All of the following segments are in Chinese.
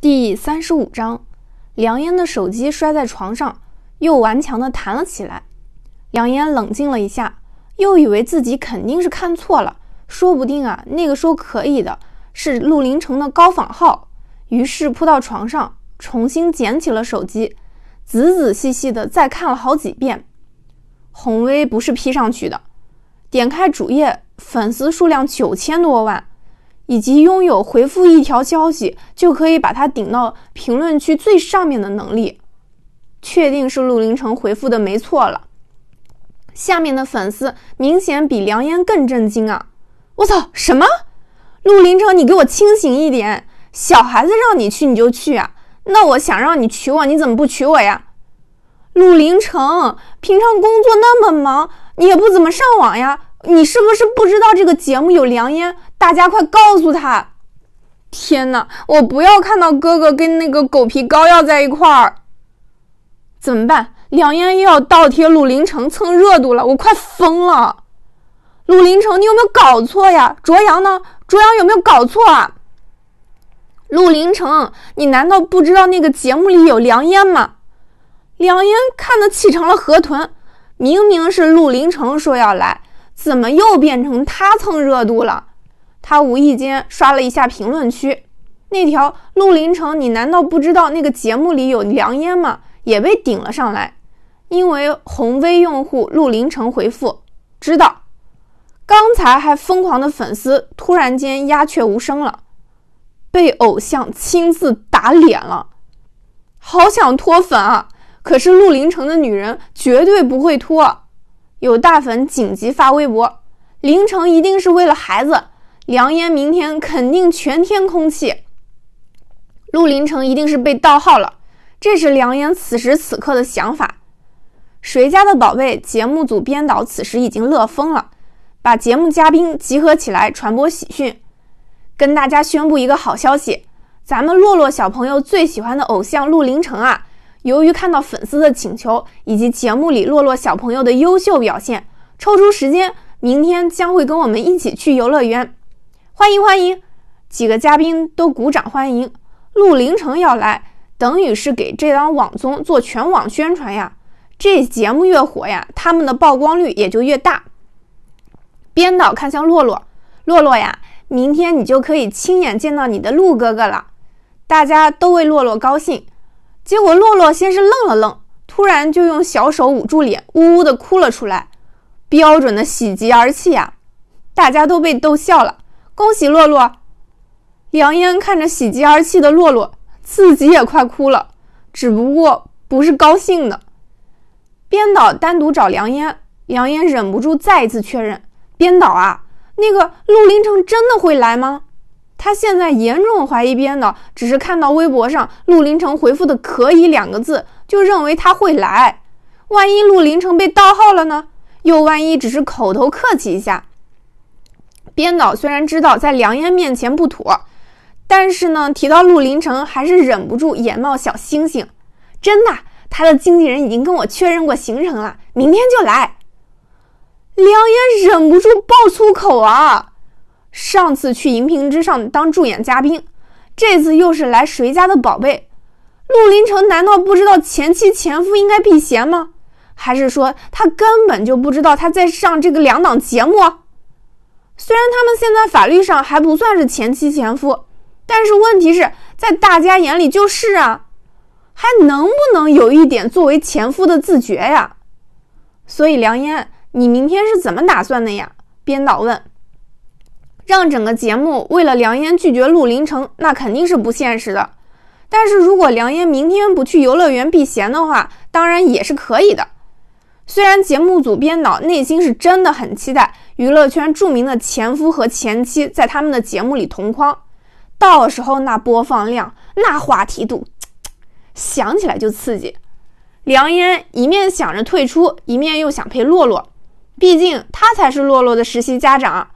第三十五章，梁嫣的手机摔在床上，又顽强的弹了起来。梁嫣冷静了一下，又以为自己肯定是看错了，说不定啊，那个说可以的是陆林城的高仿号，于是扑到床上，重新捡起了手机，仔仔细细的再看了好几遍。红威不是 P 上去的，点开主页，粉丝数量九千多万。以及拥有回复一条消息就可以把它顶到评论区最上面的能力，确定是陆林城回复的没错了。下面的粉丝明显比梁嫣更震惊啊！我操，什么？陆林城，你给我清醒一点！小孩子让你去你就去啊？那我想让你娶我，你怎么不娶我呀？陆林城，平常工作那么忙，你也不怎么上网呀？你是不是不知道这个节目有梁嫣？大家快告诉他！天哪，我不要看到哥哥跟那个狗皮膏药在一块儿！怎么办？梁燕又要倒贴陆林城蹭热度了，我快疯了！陆林城，你有没有搞错呀？卓阳呢？卓阳有没有搞错啊？陆林城，你难道不知道那个节目里有梁燕吗？梁燕看得气成了河豚。明明是陆林城说要来，怎么又变成他蹭热度了？他无意间刷了一下评论区，那条陆林成，你难道不知道那个节目里有梁嫣吗？也被顶了上来。因为红微用户陆林成回复知道，刚才还疯狂的粉丝突然间鸦雀无声了，被偶像亲自打脸了，好想脱粉啊！可是陆林成的女人绝对不会脱。有大粉紧急发微博，林城一定是为了孩子。梁烟明天肯定全天空气。陆林成一定是被盗号了，这是梁烟此时此刻的想法。谁家的宝贝？节目组编导此时已经乐疯了，把节目嘉宾集合起来，传播喜讯，跟大家宣布一个好消息：咱们洛洛小朋友最喜欢的偶像陆林成啊，由于看到粉丝的请求以及节目里洛洛小朋友的优秀表现，抽出时间，明天将会跟我们一起去游乐园。欢迎欢迎，几个嘉宾都鼓掌欢迎。陆凌城要来，等于是给这档网综做全网宣传呀。这节目越火呀，他们的曝光率也就越大。编导看向洛洛，洛洛呀，明天你就可以亲眼见到你的陆哥哥了。大家都为洛洛高兴。结果洛洛先是愣了愣，突然就用小手捂住脸，呜呜的哭了出来，标准的喜极而泣呀。大家都被逗笑了。恭喜洛洛，梁嫣看着喜极而泣的洛洛，自己也快哭了，只不过不是高兴的。编导单独找梁嫣，梁嫣忍不住再一次确认：“编导啊，那个陆林城真的会来吗？他现在严重怀疑编导只是看到微博上陆林城回复的‘可以’两个字，就认为他会来。万一陆林城被盗号了呢？又万一只是口头客气一下？”编导虽然知道在梁嫣面前不妥，但是呢，提到陆林城还是忍不住眼冒小星星。真的，他的经纪人已经跟我确认过行程了，明天就来。梁嫣忍不住爆粗口啊！上次去荧屏之上当助演嘉宾，这次又是来谁家的宝贝？陆林城难道不知道前妻前夫应该避嫌吗？还是说他根本就不知道他在上这个两档节目？虽然他们现在法律上还不算是前妻前夫，但是问题是在大家眼里就是啊，还能不能有一点作为前夫的自觉呀？所以梁嫣，你明天是怎么打算的呀？编导问。让整个节目为了梁嫣拒绝陆林城，那肯定是不现实的。但是如果梁嫣明天不去游乐园避嫌的话，当然也是可以的。虽然节目组编导内心是真的很期待。娱乐圈著名的前夫和前妻在他们的节目里同框，到时候那播放量、那话题度，想起来就刺激。梁嫣一面想着退出，一面又想陪洛洛，毕竟他才是洛洛的实习家长。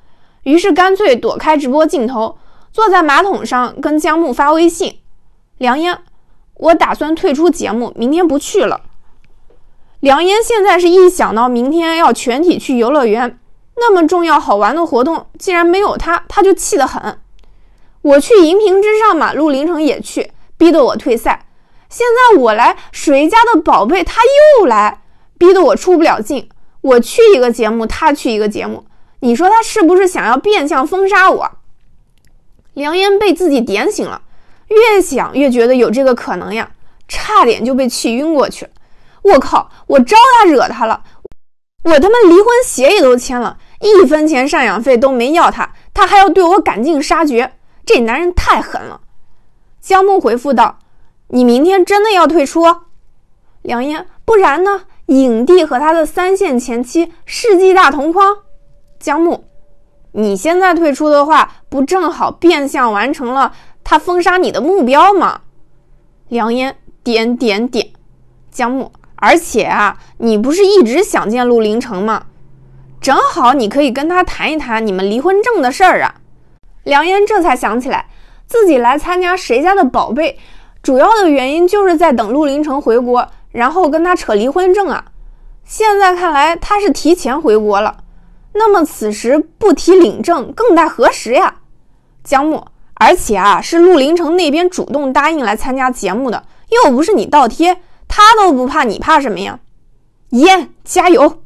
于是干脆躲开直播镜头，坐在马桶上跟江木发微信：“梁嫣，我打算退出节目，明天不去了。”梁嫣现在是一想到明天要全体去游乐园。那么重要好玩的活动，竟然没有他，他就气得很。我去荧屏之上嘛，陆林城也去，逼得我退赛。现在我来谁家的宝贝，他又来，逼得我出不了镜。我去一个节目，他去一个节目，你说他是不是想要变相封杀我？梁嫣被自己点醒了，越想越觉得有这个可能呀，差点就被气晕过去了。我靠，我招他惹他了。我他妈离婚协议都签了，一分钱赡养费都没要他，他还要对我赶尽杀绝，这男人太狠了。江木回复道：“你明天真的要退出？”梁烟，不然呢？影帝和他的三线前妻世纪大同框。江木，你现在退出的话，不正好变相完成了他封杀你的目标吗？梁烟点点点，江木。而且啊，你不是一直想见陆凌城吗？正好你可以跟他谈一谈你们离婚证的事儿啊。梁嫣这才想起来，自己来参加谁家的宝贝，主要的原因就是在等陆凌城回国，然后跟他扯离婚证啊。现在看来他是提前回国了，那么此时不提领证，更待何时呀？江木，而且啊，是陆凌城那边主动答应来参加节目的，又不是你倒贴。他都不怕，你怕什么呀？烟，加油！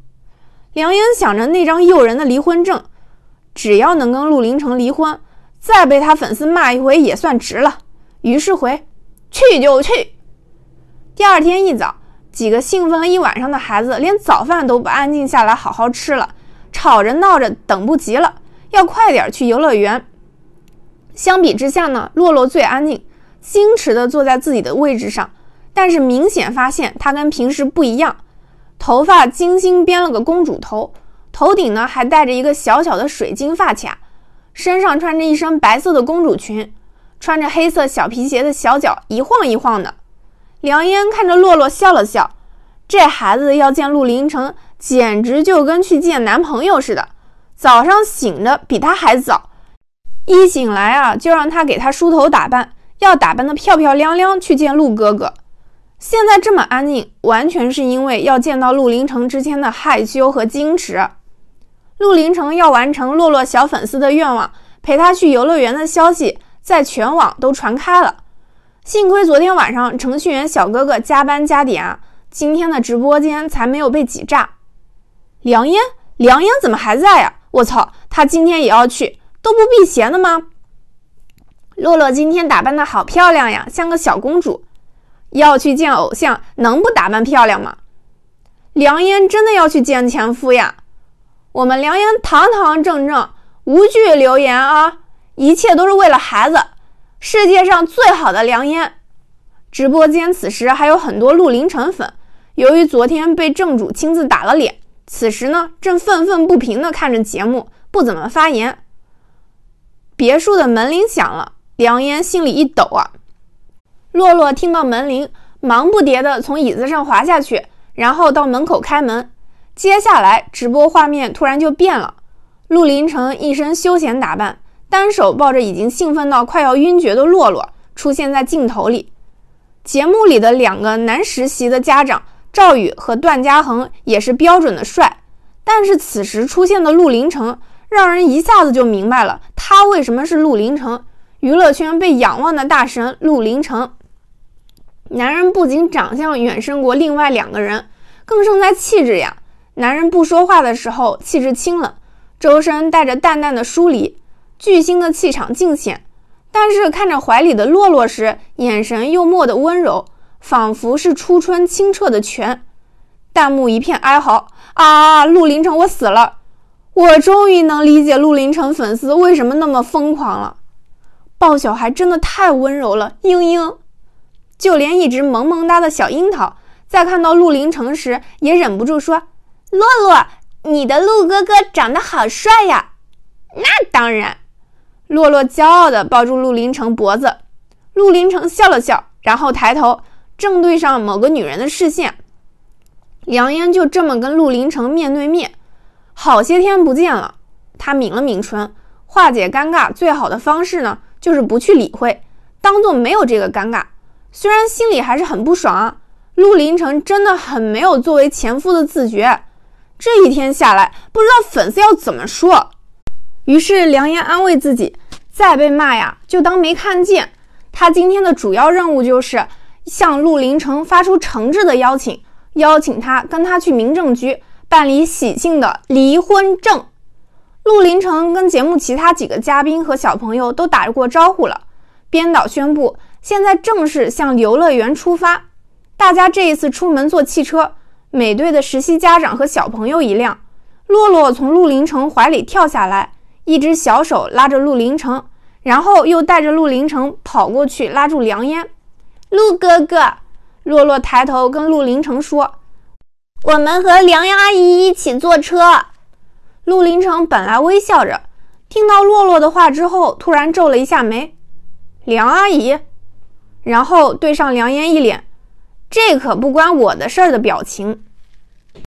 梁英想着那张诱人的离婚证，只要能跟陆林城离婚，再被他粉丝骂一回也算值了。于是回去就去。第二天一早，几个兴奋了一晚上的孩子，连早饭都不安静下来好好吃了，吵着闹着等不及了，要快点去游乐园。相比之下呢，洛洛最安静，矜持的坐在自己的位置上。但是明显发现她跟平时不一样，头发精心编了个公主头，头顶呢还戴着一个小小的水晶发卡，身上穿着一身白色的公主裙，穿着黑色小皮鞋的小脚一晃一晃的。梁嫣看着洛洛笑了笑，这孩子要见陆凌城，简直就跟去见男朋友似的。早上醒的比他还早，一醒来啊就让他给他梳头打扮，要打扮的漂漂亮亮去见陆哥哥。现在这么安静，完全是因为要见到陆林城之前的害羞和矜持。陆林城要完成洛洛小粉丝的愿望，陪他去游乐园的消息，在全网都传开了。幸亏昨天晚上程序员小哥哥加班加点，啊，今天的直播间才没有被挤炸。梁烟，梁烟怎么还在呀？我操，他今天也要去，都不避嫌的吗？洛洛今天打扮的好漂亮呀，像个小公主。要去见偶像，能不打扮漂亮吗？梁嫣真的要去见前夫呀？我们梁嫣堂堂正正，无惧流言啊！一切都是为了孩子，世界上最好的梁嫣。直播间此时还有很多陆凌晨粉，由于昨天被正主亲自打了脸，此时呢正愤愤不平地看着节目，不怎么发言。别墅的门铃响了，梁嫣心里一抖啊。洛洛听到门铃，忙不迭地从椅子上滑下去，然后到门口开门。接下来，直播画面突然就变了，陆林城一身休闲打扮，单手抱着已经兴奋到快要晕厥的洛洛，出现在镜头里。节目里的两个男实习的家长赵宇和段嘉恒也是标准的帅，但是此时出现的陆林城，让人一下子就明白了他为什么是陆林城，娱乐圈被仰望的大神陆林城。男人不仅长相远胜过另外两个人，更胜在气质呀。男人不说话的时候，气质清冷，周身带着淡淡的疏离，巨星的气场尽显。但是看着怀里的洛洛时，眼神又蓦地温柔，仿佛是初春清澈的泉。弹幕一片哀嚎啊！陆林城，我死了！我终于能理解陆林城粉丝为什么那么疯狂了。抱小孩真的太温柔了，嘤嘤。就连一直萌萌哒的小樱桃，在看到陆林城时，也忍不住说：“洛洛，你的陆哥哥长得好帅呀！”那当然，洛洛骄傲地抱住陆林城脖子。陆林城笑了笑，然后抬头正对上某个女人的视线。梁嫣就这么跟陆林城面对面，好些天不见了。他抿了抿唇，化解尴尬最好的方式呢，就是不去理会，当做没有这个尴尬。虽然心里还是很不爽，陆林城真的很没有作为前夫的自觉。这一天下来，不知道粉丝要怎么说。于是梁言安慰自己，再被骂呀，就当没看见。他今天的主要任务就是向陆林城发出诚挚的邀请，邀请他跟他去民政局办理喜庆的离婚证。陆林城跟节目其他几个嘉宾和小朋友都打过招呼了，编导宣布。现在正式向游乐园出发。大家这一次出门坐汽车，每队的实习家长和小朋友一辆。洛洛从陆林城怀里跳下来，一只小手拉着陆林城，然后又带着陆林城跑过去拉住梁烟。陆哥哥，洛洛抬头跟陆林城说：“我们和梁烟阿姨一起坐车。”陆林城本来微笑着，听到洛洛的话之后，突然皱了一下眉。梁阿姨。然后对上梁言一脸“这可不关我的事儿”的表情。